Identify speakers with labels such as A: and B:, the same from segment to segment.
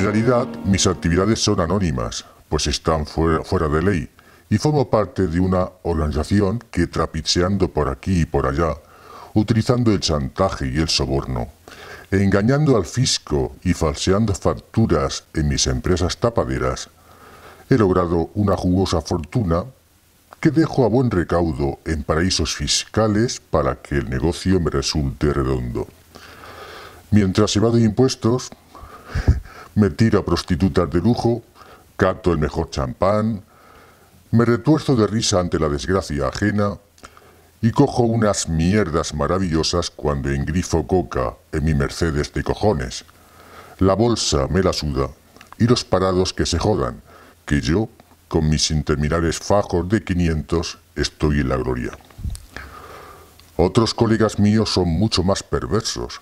A: En realidad, mis actividades son anónimas, pues están fuera, de ley, y formo parte de una organización que trapicheando por aquí y por allá, utilizando el chantaje y el soborno, engañando al fisco y falseando facturas en mis empresas tapaderas, he logrado una jugosa fortuna que dejo a buen recaudo en paraísos fiscales para que el negocio me resulte redondo. Mientras evado impuestos, me tiro a prostitutas de lujo, cato el mejor champán, me retuerzo de risa ante la desgracia ajena y cojo unas mierdas maravillosas cuando engrifo coca en mi Mercedes de cojones. La bolsa me la suda y los parados que se jodan, que yo, con mis interminables fajos de 500, estoy en la gloria. Otros colegas míos son mucho más perversos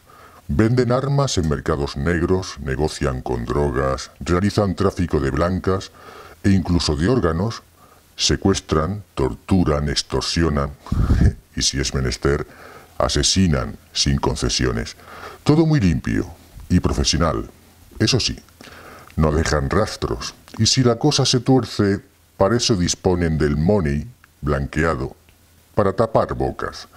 A: Venden armas en mercados negros, negocian con drogas, realizan tráfico de blancas e incluso de órganos, secuestran, torturan, extorsionan y si es menester, asesinan sin concesiones. Todo muy limpio y profesional. Eso sí, no dejan rastros y si la cosa se tuerce, para eso disponen del money blanqueado, para tapar bocas.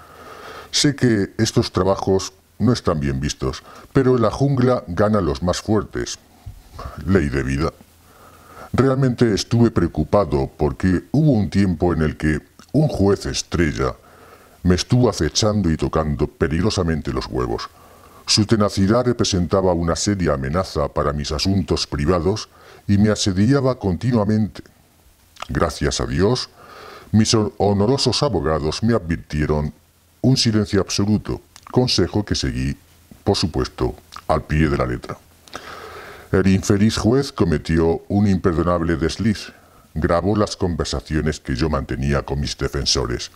A: Sé que estos trabajos no están bien vistos, pero en la jungla gana los más fuertes. Ley de vida. Realmente estuve preocupado porque hubo un tiempo en el que un juez estrella me estuvo acechando y tocando peligrosamente los huevos. Su tenacidad representaba una seria amenaza para mis asuntos privados y me asediaba continuamente. Gracias a Dios, mis honorosos abogados me advirtieron un silencio absoluto consejo que seguí, por supuesto, al pie de la letra. El infeliz juez cometió un imperdonable desliz. Grabó las conversaciones que yo mantenía con mis defensores.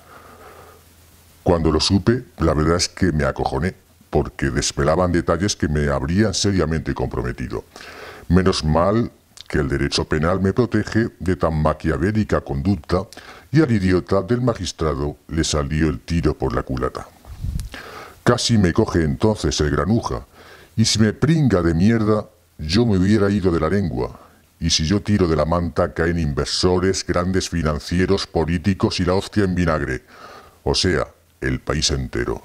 A: Cuando lo supe, la verdad es que me acojoné, porque desvelaban detalles que me habrían seriamente comprometido. Menos mal que el derecho penal me protege de tan maquiavélica conducta y al idiota del magistrado le salió el tiro por la culata. Casi me coge entonces el granuja, y si me pringa de mierda, yo me hubiera ido de la lengua. Y si yo tiro de la manta, caen inversores, grandes financieros, políticos y la hostia en vinagre. O sea, el país entero.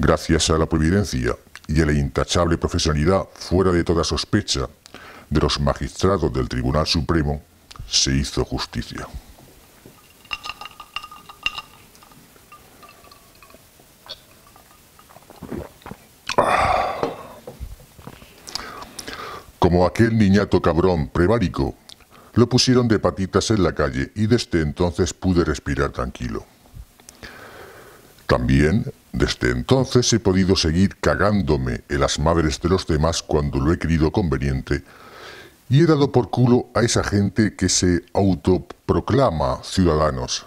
A: Gracias a la providencia y a la intachable profesionalidad fuera de toda sospecha de los magistrados del Tribunal Supremo, se hizo justicia. como aquel niñato cabrón prebárico, lo pusieron de patitas en la calle y desde entonces pude respirar tranquilo. También desde entonces he podido seguir cagándome en las madres de los demás cuando lo he querido conveniente y he dado por culo a esa gente que se autoproclama ciudadanos.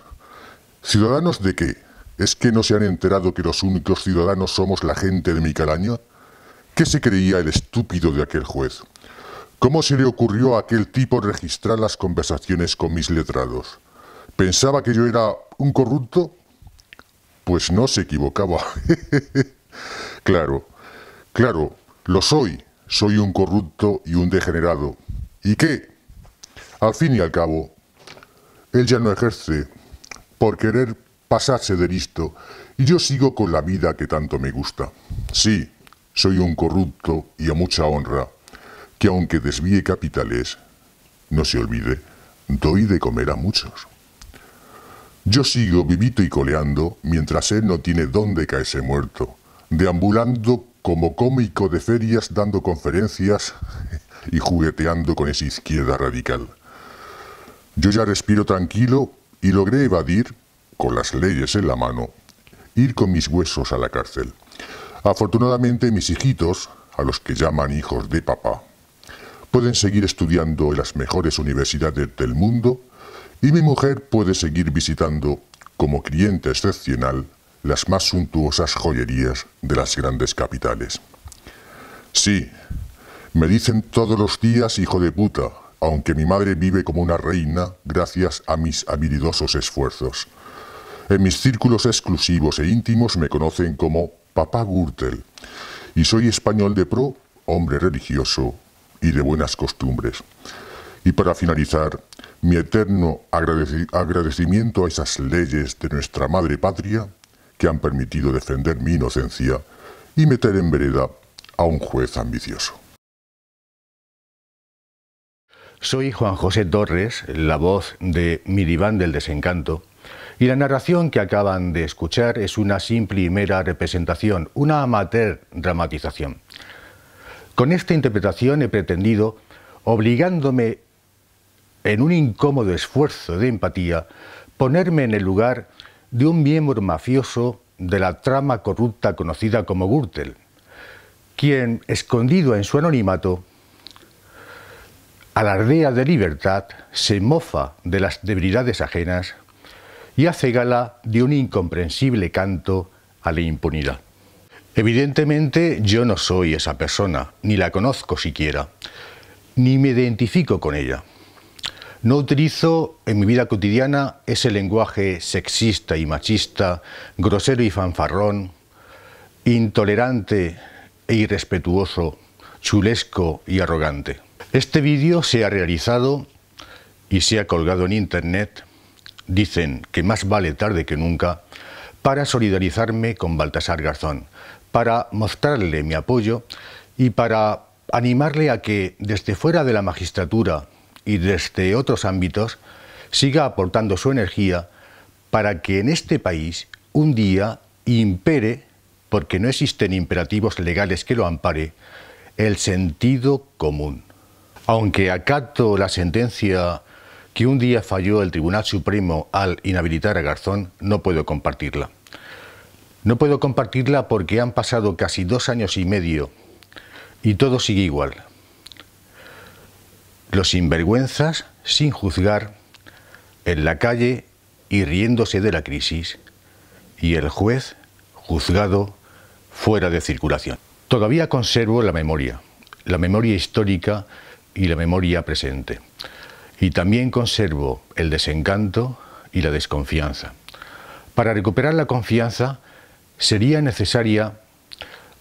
A: ¿Ciudadanos de qué? ¿Es que no se han enterado que los únicos ciudadanos somos la gente de mi calaña? ¿Qué se creía el estúpido de aquel juez? ¿Cómo se le ocurrió a aquel tipo registrar las conversaciones con mis letrados? ¿Pensaba que yo era un corrupto? Pues no se equivocaba. claro, claro, lo soy. Soy un corrupto y un degenerado. ¿Y qué? Al fin y al cabo, él ya no ejerce por querer pasarse de listo y yo sigo con la vida que tanto me gusta. Sí, soy un corrupto y a mucha honra que aunque desvíe capitales, no se olvide, doy de comer a muchos. Yo sigo vivito y coleando mientras él no tiene dónde caerse muerto, deambulando como cómico de ferias dando conferencias y jugueteando con esa izquierda radical. Yo ya respiro tranquilo y logré evadir, con las leyes en la mano, ir con mis huesos a la cárcel. Afortunadamente mis hijitos, a los que llaman hijos de papá, pueden seguir estudiando en las mejores universidades del mundo y mi mujer puede seguir visitando, como cliente excepcional, las más suntuosas joyerías de las grandes capitales. Sí, me dicen todos los días hijo de puta, aunque mi madre vive como una reina gracias a mis habilidosos esfuerzos. En mis círculos exclusivos e íntimos me conocen como Papá Gürtel y soy español de pro, hombre religioso y de buenas costumbres. Y para finalizar, mi eterno agradecimiento a esas leyes de nuestra madre patria que han permitido defender mi inocencia y meter en vereda a un juez ambicioso.
B: Soy Juan José Torres, la voz de Miribán del Desencanto, y la narración que acaban de escuchar es una simple y mera representación, una amateur dramatización. Con esta interpretación he pretendido, obligándome en un incómodo esfuerzo de empatía, ponerme en el lugar de un miembro mafioso de la trama corrupta conocida como Gürtel, quien, escondido en su anonimato, alardea de libertad, se mofa de las debilidades ajenas y hace gala de un incomprensible canto a la impunidad. Evidentemente yo no soy esa persona, ni la conozco siquiera, ni me identifico con ella. No utilizo en mi vida cotidiana ese lenguaje sexista y machista, grosero y fanfarrón, intolerante e irrespetuoso, chulesco y arrogante. Este vídeo se ha realizado y se ha colgado en Internet. Dicen que más vale tarde que nunca para solidarizarme con Baltasar Garzón, para mostrarle mi apoyo y para animarle a que desde fuera de la magistratura y desde otros ámbitos siga aportando su energía para que en este país un día impere, porque no existen imperativos legales que lo ampare, el sentido común. Aunque acato la sentencia que un día falló el Tribunal Supremo al inhabilitar a Garzón, no puedo compartirla. No puedo compartirla porque han pasado casi dos años y medio y todo sigue igual. Los sinvergüenzas, sin juzgar, en la calle y riéndose de la crisis, y el juez juzgado fuera de circulación. Todavía conservo la memoria, la memoria histórica y la memoria presente y también conservo el desencanto y la desconfianza. Para recuperar la confianza sería necesaria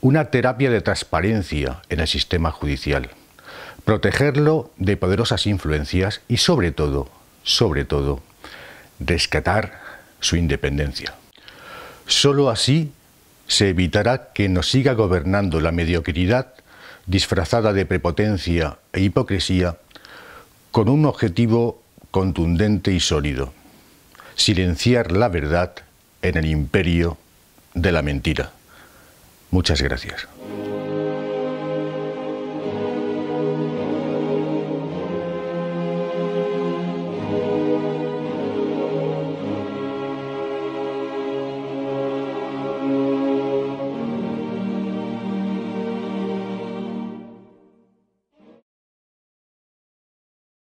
B: una terapia de transparencia en el sistema judicial, protegerlo de poderosas influencias y sobre todo, sobre todo, rescatar su independencia. Solo así se evitará que nos siga gobernando la mediocridad disfrazada de prepotencia e hipocresía con un objetivo contundente y sólido, silenciar la verdad en el imperio de la mentira. Muchas gracias.